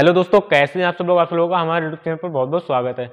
hello दोस्तों कैसे हैं आप सब लोग आप सब लोगों का हमारे यूट्यूब चैनल पर बहुत बहुत स्वागत है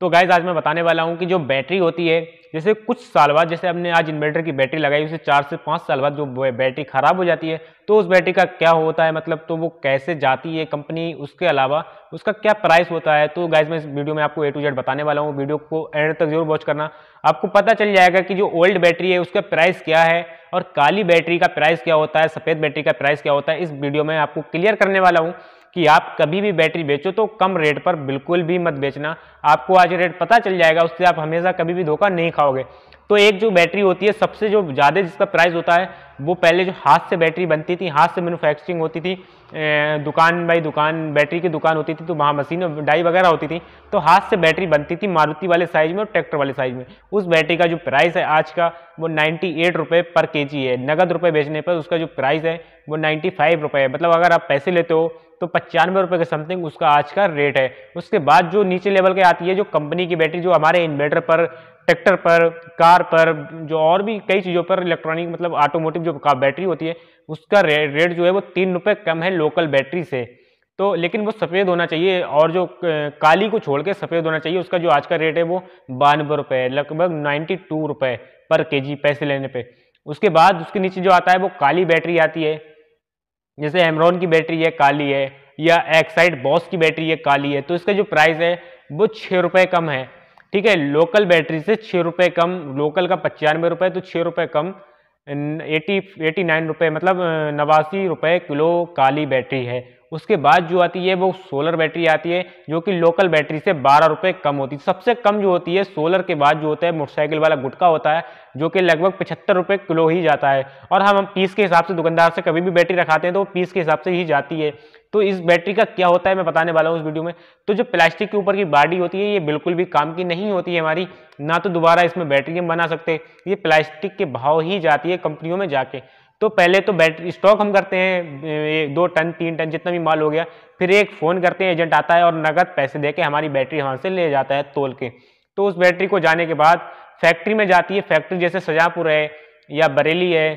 तो गाइज आज मैं बताने वाला हूँ कि जो बैटरी होती है जैसे कुछ साल बाद जैसे हमने आज इन्वर्टर की बैटरी लगाई उसे चार से पाँच साल बाद जो बैटरी ख़राब हो जाती है तो उस बैटरी का क्या होता है मतलब तो वो कैसे जाती है कंपनी उसके अलावा उसका क्या प्राइस होता है तो गाइज मैं इस वीडियो में आपको ए टू जेड बताने वाला हूँ वीडियो को एंड तक जरूर वॉच करना आपको पता चल जाएगा कि जो ओल्ड बैटरी है उसका प्राइस क्या है और काली बैटरी का प्राइस क्या होता है सफ़ेद बैटरी का प्राइस क्या होता है इस वीडियो में आपको क्लियर करने वाला हूँ कि आप कभी भी बैटरी बेचो तो कम रेट पर बिल्कुल भी मत बेचना आपको आज रेट पता चल जाएगा उससे आप हमेशा कभी भी धोखा नहीं खाओगे तो एक जो बैटरी होती है सबसे जो ज़्यादा जिसका प्राइस होता है वो पहले जो हाथ से बैटरी बनती थी हाथ से मैनुफैक्चरिंग होती थी दुकान बाई दुकान बैटरी की दुकान होती थी तो वहाँ मशीन डाई वगैरह होती थी तो हाथ से बैटरी बनती थी मारुति वाले साइज़ में और ट्रैक्टर वाले साइज़ में उस बैटरी का जो प्राइस है आज का वो नाइन्टी एट रुपये पर के जी है नगद रुपये बेचने पर उसका जो प्राइस है वो नाइन्टी फाइव रुपये है मतलब अगर आप पैसे लेते हो तो पचानवे रुपये के समथिंग उसका आज का रेट है उसके बाद जो नीचे लेवल के आती है जो कंपनी की बैटरी जो हमारे इन्वेटर पर ट्रैक्टर पर कार पर जो और भी कई चीज़ों पर इलेक्ट्रॉनिक मतलब ऑटोमोटिव जो बैटरी होती है उसका रे, रेट जो है वो तीन रुपये कम है लोकल बैटरी से तो लेकिन वो सफ़ेद होना चाहिए और जो काली को छोड़ के सफ़ेद होना चाहिए उसका जो आज का रेट है वो बानवे रुपये लगभग नाइन्टी टू रुपये पर के जी पैसे लेने पे उसके बाद उसके नीचे जो आता है वो काली बैटरी आती है जैसे एमरॉन की बैटरी है काली है या एक्साइड बॉस की बैटरी है काली है तो इसका जो प्राइस है वो छः रुपये कम है ठीक है लोकल बैटरी से छः रुपये कम लोकल का पचानवे रुपये तो छः रुपये कम एटी एटी नाइन रुपये मतलब नवासी रुपये किलो काली बैटरी है उसके बाद जो आती है वो सोलर बैटरी आती है जो कि लोकल बैटरी से बारह रुपये कम होती है सबसे कम जो होती है सोलर के बाद जो होता है मोटरसाइकिल वाला गुटका होता है जो कि लगभग पचहत्तर रुपये किलो ही जाता है और हम पीस के हिसाब से दुकानदार से कभी भी बैटरी रखाते हैं तो पीस के हिसाब से ही जाती है तो इस बैटरी का क्या होता है मैं बताने वाला हूँ उस वीडियो में तो जो प्लास्टिक के ऊपर की बाडी होती है ये बिल्कुल भी काम की नहीं होती है हमारी ना तो दोबारा इसमें बैटरी हम बना सकते ये प्लास्टिक के भाव ही जाती है कंपनियों में जाके तो पहले तो बैटरी स्टॉक हम करते हैं एक दो टन तीन टन जितना भी माल हो गया फिर एक फ़ोन करते हैं एजेंट आता है और नगद पैसे दे के हमारी बैटरी वहाँ से ले जाता है तोल के तो उस बैटरी को जाने के बाद फैक्ट्री में जाती है फैक्ट्री जैसे सजापुर है या बरेली है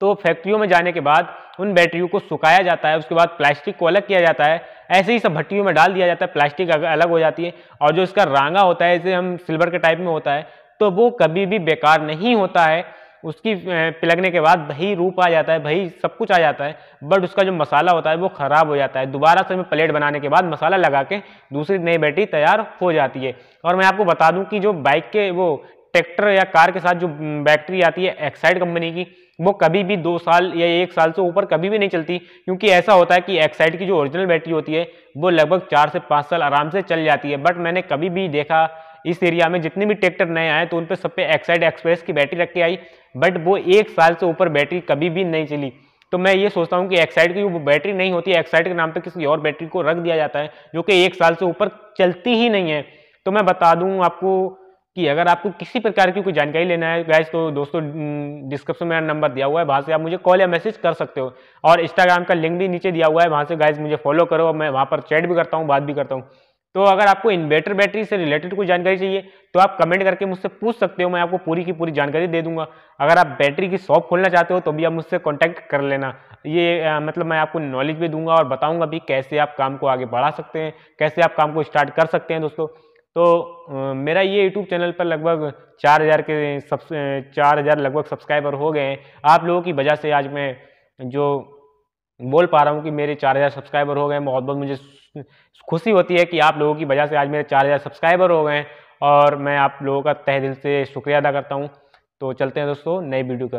तो फैक्ट्रियों में जाने के बाद उन बैटरियों को सुखाया जाता है उसके बाद प्लास्टिक को अलग किया जाता है ऐसे ही सब भट्टियों में डाल दिया जाता है प्लास्टिक अलग हो जाती है और जो इसका रांगा होता है जैसे हम सिल्वर के टाइप में होता है तो वो कभी भी बेकार नहीं होता है उसकी पिलगने के बाद वही रूप आ जाता है वही सब कुछ आ जाता है बट उसका जो मसाला होता है वो ख़राब हो जाता है दोबारा से मैं प्लेट बनाने के बाद मसाला लगा के दूसरी नई बैटरी तैयार हो जाती है और मैं आपको बता दूं कि जो बाइक के वो ट्रैक्टर या कार के साथ जो बैटरी आती है एक्साइड कंपनी की वो कभी भी दो साल या एक साल से ऊपर कभी भी नहीं चलती क्योंकि ऐसा होता है कि एक्साइड की जो ओरिजिनल बैटरी होती है वो लगभग चार से पाँच साल आराम से चल जाती है बट मैंने कभी भी देखा इस एरिया में जितने भी ट्रैक्टर नए आए तो उन पर सब पे एक्साइड एक्सप्रेस की बैटरी रख के आई बट वो एक साल से ऊपर बैटरी कभी भी नहीं चली तो मैं ये सोचता हूँ कि एक्साइड की वो बैटरी नहीं होती एक्साइड के नाम पर किसी और बैटरी को रख दिया जाता है जो कि एक साल से ऊपर चलती ही नहीं है तो मैं बता दूँ आपको कि अगर आपको किसी प्रकार की कोई जानकारी लेना है गैस तो दोस्तों डिस्क्रिप्शन में मेरा नंबर दिया हुआ है वहाँ से आप मुझे कॉल या मैसेज कर सकते हो और इंस्टाग्राम का लिंक भी नीचे दिया हुआ है वहाँ से गैस मुझे फॉलो करो मैं वहाँ पर चैट भी करता हूँ बात भी करता हूँ तो अगर आपको इन्वेटर बैटरी से रिलेटेड कोई जानकारी चाहिए तो आप कमेंट करके मुझसे पूछ सकते हो मैं आपको पूरी की पूरी जानकारी दे दूंगा अगर आप बैटरी की शॉप खोलना चाहते हो तो भी आप मुझसे कॉन्टैक्ट कर लेना ये आ, मतलब मैं आपको नॉलेज भी दूंगा और बताऊंगा भी कैसे आप काम को आगे बढ़ा सकते हैं कैसे आप काम को स्टार्ट कर सकते हैं दोस्तों तो मेरा ये यूट्यूब चैनल पर लगभग चार हज़ार के सब चार हज़ार लगभग सब्सक्राइबर हो गए हैं आप लोगों की वजह से आज मैं जो बोल पा रहा हूँ कि मेरे चार हज़ार सब्सक्राइबर हो गए बहुत बहुत मुझे खुशी होती है कि आप लोगों की वजह से आज मेरे चार हज़ार सब्सक्राइबर हो गए और मैं आप लोगों का तहे दिल से शुक्रिया अदा करता हूँ तो चलते हैं दोस्तों नई वीडियो का